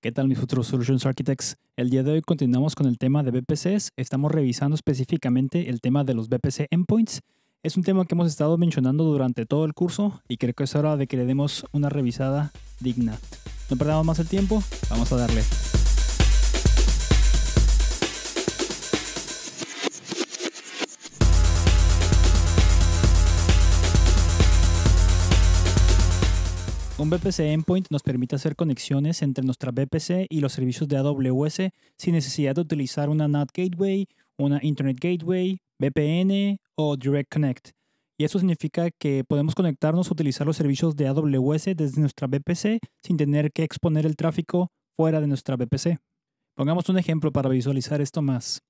¿Qué tal mis futuros Solutions Architects? El día de hoy continuamos con el tema de BPCs. Estamos revisando específicamente el tema de los BPC Endpoints. Es un tema que hemos estado mencionando durante todo el curso y creo que es hora de que le demos una revisada digna. No perdamos más el tiempo, vamos a darle. Un VPC Endpoint nos permite hacer conexiones entre nuestra VPC y los servicios de AWS sin necesidad de utilizar una NAT Gateway, una Internet Gateway, VPN o Direct Connect. Y eso significa que podemos conectarnos o utilizar los servicios de AWS desde nuestra VPC sin tener que exponer el tráfico fuera de nuestra VPC. Pongamos un ejemplo para visualizar esto más.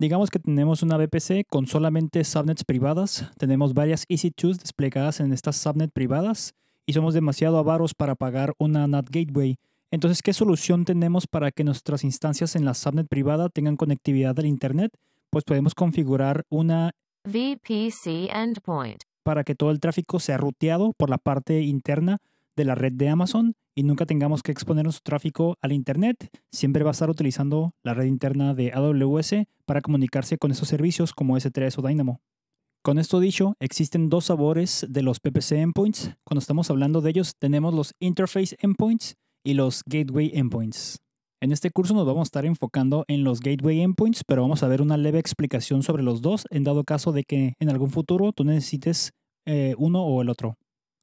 Digamos que tenemos una VPC con solamente subnets privadas, tenemos varias EC2 desplegadas en estas subnets privadas y somos demasiado avaros para pagar una NAT Gateway. Entonces, ¿qué solución tenemos para que nuestras instancias en la subnet privada tengan conectividad al Internet? Pues podemos configurar una VPC endpoint para que todo el tráfico sea ruteado por la parte interna de la red de Amazon y nunca tengamos que exponer nuestro tráfico al Internet. Siempre va a estar utilizando la red interna de AWS para comunicarse con esos servicios como S3 o Dynamo. Con esto dicho, existen dos sabores de los PPC endpoints. Cuando estamos hablando de ellos, tenemos los interface endpoints y los gateway endpoints. En este curso nos vamos a estar enfocando en los gateway endpoints, pero vamos a ver una leve explicación sobre los dos en dado caso de que en algún futuro tú necesites eh, uno o el otro.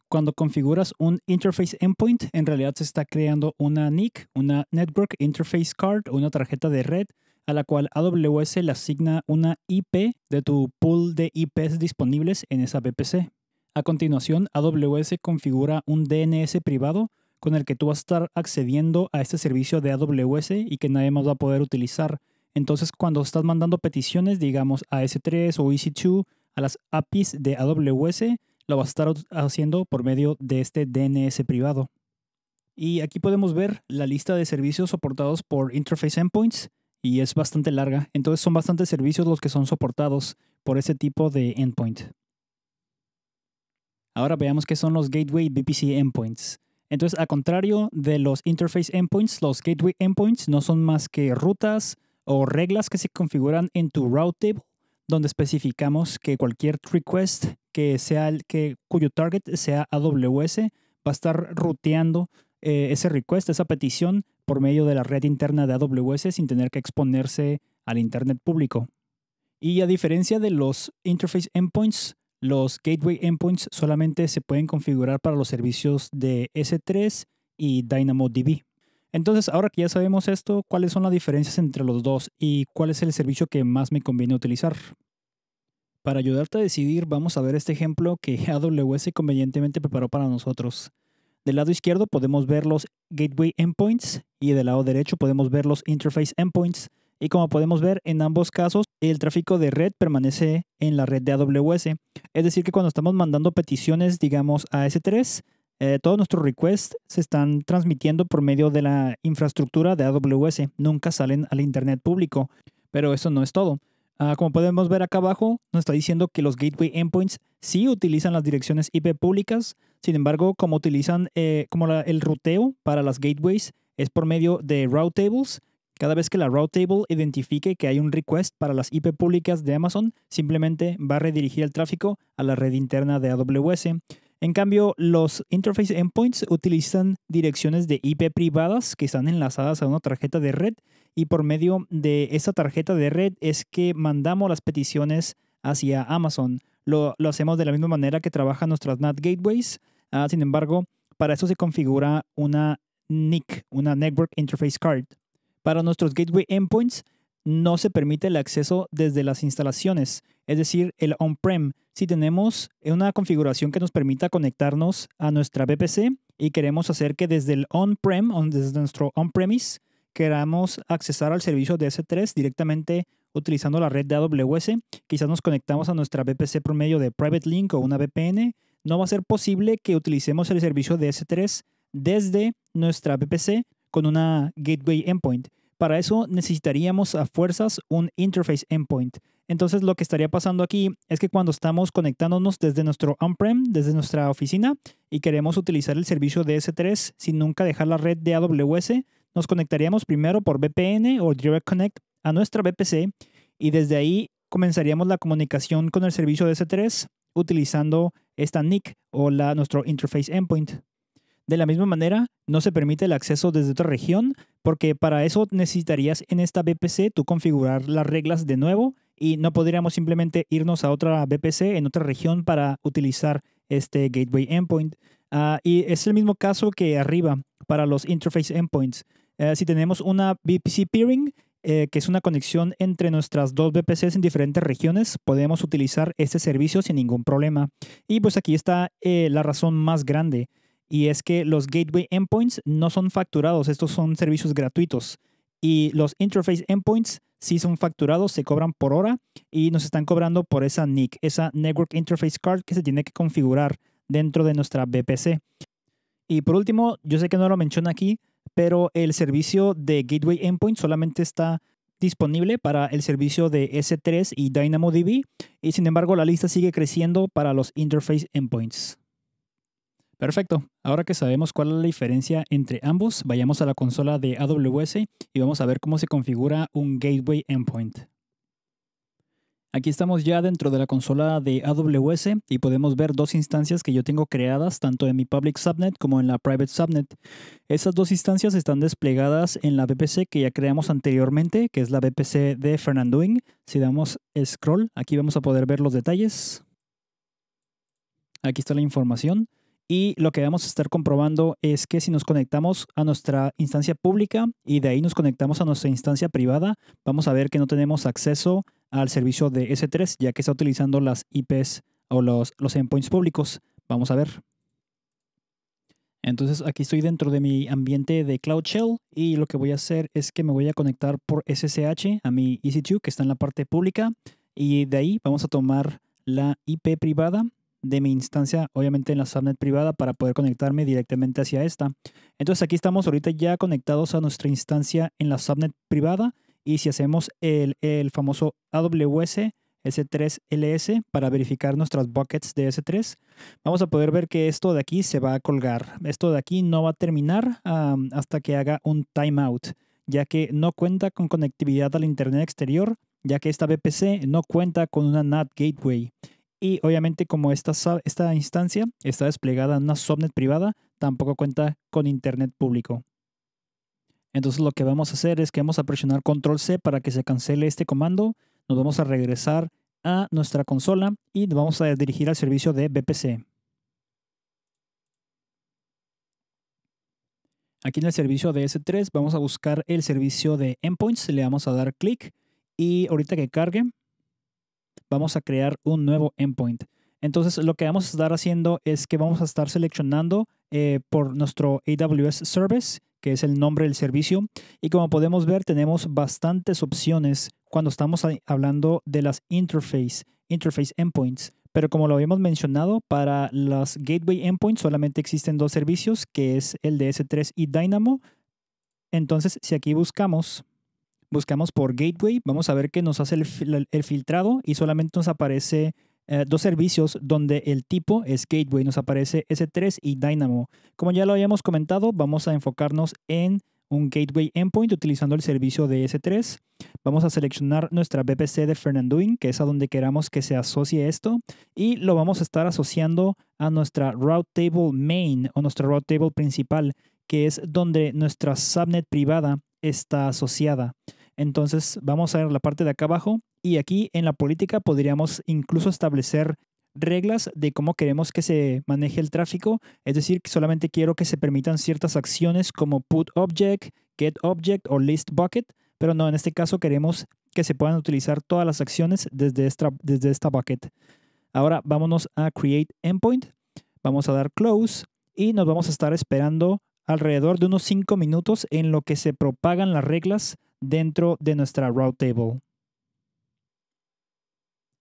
Cuando configuras un interface endpoint, en realidad se está creando una NIC, una Network Interface Card, o una tarjeta de red a la cual AWS le asigna una IP de tu pool de IPs disponibles en esa VPC. A continuación, AWS configura un DNS privado con el que tú vas a estar accediendo a este servicio de AWS y que nadie más va a poder utilizar. Entonces, cuando estás mandando peticiones, digamos a S3 o EC2, a las APIs de AWS, lo vas a estar haciendo por medio de este DNS privado. Y aquí podemos ver la lista de servicios soportados por Interface Endpoints, y es bastante larga. Entonces son bastantes servicios los que son soportados por ese tipo de endpoint. Ahora veamos qué son los Gateway VPC Endpoints. Entonces, a contrario de los Interface Endpoints, los Gateway Endpoints no son más que rutas o reglas que se configuran en tu route table, donde especificamos que cualquier request que sea que, cuyo target sea AWS va a estar ruteando eh, ese request, esa petición por medio de la red interna de AWS sin tener que exponerse al Internet público. Y a diferencia de los Interface Endpoints, los Gateway Endpoints solamente se pueden configurar para los servicios de S3 y DynamoDB. Entonces, ahora que ya sabemos esto, ¿cuáles son las diferencias entre los dos y cuál es el servicio que más me conviene utilizar? Para ayudarte a decidir, vamos a ver este ejemplo que AWS convenientemente preparó para nosotros. Del lado izquierdo podemos ver los Gateway Endpoints y del lado derecho podemos ver los Interface Endpoints. Y como podemos ver, en ambos casos el tráfico de red permanece en la red de AWS. Es decir, que cuando estamos mandando peticiones, digamos, a S3, eh, todos nuestros requests se están transmitiendo por medio de la infraestructura de AWS, nunca salen al Internet público. Pero eso no es todo. Ah, como podemos ver acá abajo, nos está diciendo que los gateway endpoints sí utilizan las direcciones IP públicas, sin embargo, como utilizan eh, como el ruteo para las gateways es por medio de route tables. Cada vez que la route table identifique que hay un request para las IP públicas de Amazon, simplemente va a redirigir el tráfico a la red interna de AWS. En cambio, los interface endpoints utilizan direcciones de IP privadas que están enlazadas a una tarjeta de red y por medio de esa tarjeta de red es que mandamos las peticiones hacia Amazon. Lo, hacemos de la misma manera que trabajan nuestras NAT gateways. Ah, sin embargo, para eso se configura una NIC, una Network Interface Card. Para nuestros gateway endpoints no se permite el acceso desde las instalaciones, es decir, el on-prem. Si tenemos una configuración que nos permita conectarnos a nuestra VPC y queremos hacer que desde el on-prem, desde nuestro on-premise, queramos accesar al servicio de S3 directamente utilizando la red de AWS, quizás nos conectamos a nuestra VPC por medio de Private Link o una VPN, no va a ser posible que utilicemos el servicio de S3 desde nuestra VPC con una gateway endpoint. Para eso necesitaríamos a fuerzas un interface endpoint. Entonces lo que estaría pasando aquí es que cuando estamos conectándonos desde nuestro on-prem, desde nuestra oficina, y queremos utilizar el servicio de S3 sin nunca dejar la red de AWS, nos conectaríamos primero por VPN o Direct Connect a nuestra VPC y desde ahí comenzaríamos la comunicación con el servicio de s 3 utilizando esta NIC o la, nuestro Interface Endpoint. De la misma manera, no se permite el acceso desde otra región porque para eso necesitarías en esta VPC tú configurar las reglas de nuevo y no podríamos simplemente irnos a otra VPC en otra región para utilizar este Gateway Endpoint. Ah, y es el mismo caso que arriba para los Interface Endpoints. Eh, si tenemos una VPC peering, eh, que es una conexión entre nuestras dos VPCs en diferentes regiones, podemos utilizar este servicio sin ningún problema. Y pues aquí está eh, la razón más grande, y es que los gateway endpoints no son facturados, estos son servicios gratuitos. Y los interface endpoints sí son facturados, se cobran por hora y nos están cobrando por esa NIC, esa Network Interface Card que se tiene que configurar dentro de nuestra VPC. Y por último, yo sé que no lo menciono aquí, pero el servicio de Gateway Endpoint solamente está disponible para el servicio de S3 y DynamoDB, y sin embargo la lista sigue creciendo para los Interface Endpoints. Perfecto, ahora que sabemos cuál es la diferencia entre ambos, vayamos a la consola de AWS y vamos a ver cómo se configura un Gateway Endpoint. Aquí estamos ya dentro de la consola de AWS y podemos ver dos instancias que yo tengo creadas tanto en mi public subnet como en la private subnet. Esas dos instancias están desplegadas en la VPC que ya creamos anteriormente, que es la VPC de Fernandoing. Si damos scroll, aquí vamos a poder ver los detalles. Aquí está la información y lo que vamos a estar comprobando es que si nos conectamos a nuestra instancia pública y de ahí nos conectamos a nuestra instancia privada, vamos a ver que no tenemos acceso al servicio de S3 ya que está utilizando las IPs o los, los endpoints públicos. Vamos a ver. Entonces aquí estoy dentro de mi ambiente de Cloud Shell y lo que voy a hacer es que me voy a conectar por SSH a mi EC2 que está en la parte pública y de ahí vamos a tomar la IP privada de mi instancia, obviamente en la subnet privada, para poder conectarme directamente hacia esta. Entonces aquí estamos ahorita ya conectados a nuestra instancia en la subnet privada y si hacemos el, famoso AWS S3LS para verificar nuestras buckets de S3, vamos a poder ver que esto de aquí se va a colgar. Esto de aquí no va a terminar hasta que haga un timeout, ya que no cuenta con conectividad al Internet exterior, ya que esta VPC no cuenta con una NAT gateway. Y obviamente como esta, esta instancia está desplegada en una subnet privada, tampoco cuenta con internet público. Entonces lo que vamos a hacer es que vamos a presionar control C para que se cancele este comando. Nos vamos a regresar a nuestra consola y nos vamos a dirigir al servicio de BPC. Aquí en el servicio de S3 vamos a buscar el servicio de endpoints, le vamos a dar clic y ahorita que cargue vamos a crear un nuevo endpoint. Entonces, lo que vamos a estar haciendo es que vamos a estar seleccionando eh, por nuestro AWS Service, que es el nombre del servicio. Y como podemos ver, tenemos bastantes opciones cuando estamos hablando de las interface, interface endpoints. Pero como lo habíamos mencionado, para las gateway endpoints solamente existen dos servicios, que es el de S3 y Dynamo. Entonces, si aquí buscamos buscamos por gateway, vamos a ver que nos hace el, filtrado y solamente nos aparece eh, dos servicios donde el tipo es gateway, nos aparece S3 y Dynamo. Como ya lo habíamos comentado, vamos a enfocarnos en un gateway endpoint utilizando el servicio de S3. Vamos a seleccionar nuestra VPC de in que es a donde queramos que se asocie esto, y lo vamos a estar asociando a nuestra route table main o nuestra route table principal, que es donde nuestra subnet privada está asociada. Entonces vamos a ver la parte de acá abajo y aquí en la política podríamos incluso establecer reglas de cómo queremos que se maneje el tráfico, es decir, que solamente quiero que se permitan ciertas acciones como put object, get object o list bucket, pero no, en este caso queremos que se puedan utilizar todas las acciones desde esta, desde esta bucket. Ahora vámonos a create endpoint, vamos a dar close y nos vamos a estar esperando alrededor de unos 5 minutos en lo que se propagan las reglas dentro de nuestra route table.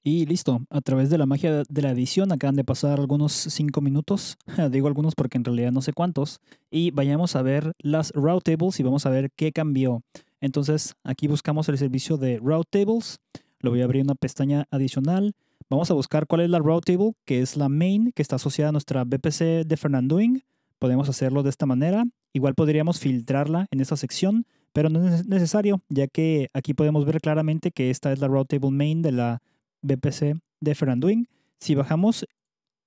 Y listo, a través de la magia de la edición acaban de pasar algunos 5 minutos, digo algunos porque en realidad no sé cuántos, y vayamos a ver las route tables y vamos a ver qué cambió. Entonces aquí buscamos el servicio de route tables, lo voy a abrir una pestaña adicional, vamos a buscar cuál es la route table, que es la main que está asociada a nuestra BPC de Fernandoing, podemos hacerlo de esta manera, igual podríamos filtrarla en esta sección, pero no es necesario, ya que aquí podemos ver claramente que esta es la Route Table Main de la BPC de Ferranduin. Si bajamos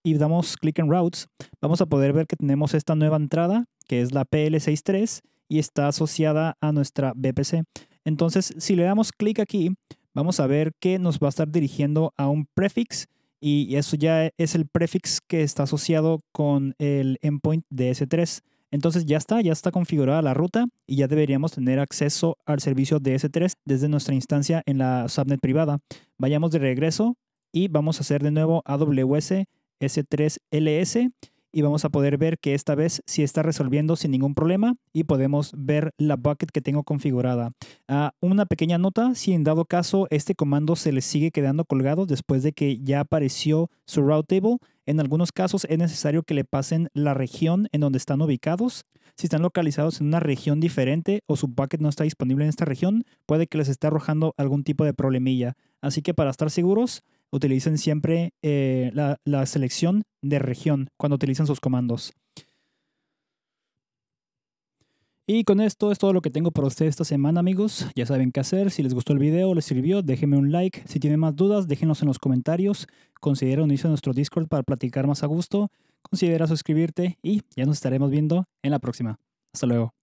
y damos clic en Routes, vamos a poder ver que tenemos esta nueva entrada, que es la PL63, y está asociada a nuestra BPC. Entonces, si le damos clic aquí, vamos a ver que nos va a estar dirigiendo a un prefix, y eso ya es el prefix que está asociado con el endpoint de S3. Entonces ya está, ya está configurada la ruta y ya deberíamos tener acceso al servicio de s 3 desde nuestra instancia en la subnet privada. Vayamos de regreso y vamos a hacer de nuevo AWS S3LS y vamos a poder ver que esta vez sí está resolviendo sin ningún problema y podemos ver la bucket que tengo configurada. Ah, una pequeña nota, si en dado caso este comando se le sigue quedando colgado después de que ya apareció su route table, en algunos casos es necesario que le pasen la región en donde están ubicados. Si están localizados en una región diferente o su bucket no está disponible en esta región, puede que les esté arrojando algún tipo de problemilla. Así que para estar seguros, utilicen siempre eh, la, selección de región cuando utilizan sus comandos. Y con esto es todo lo que tengo para ustedes esta semana, amigos. Ya saben qué hacer. Si les gustó el video, les sirvió, déjenme un like. Si tienen más dudas, déjenlos en los comentarios. Considera unirse a nuestro Discord para platicar más a gusto. Considera suscribirte y ya nos estaremos viendo en la próxima. Hasta luego.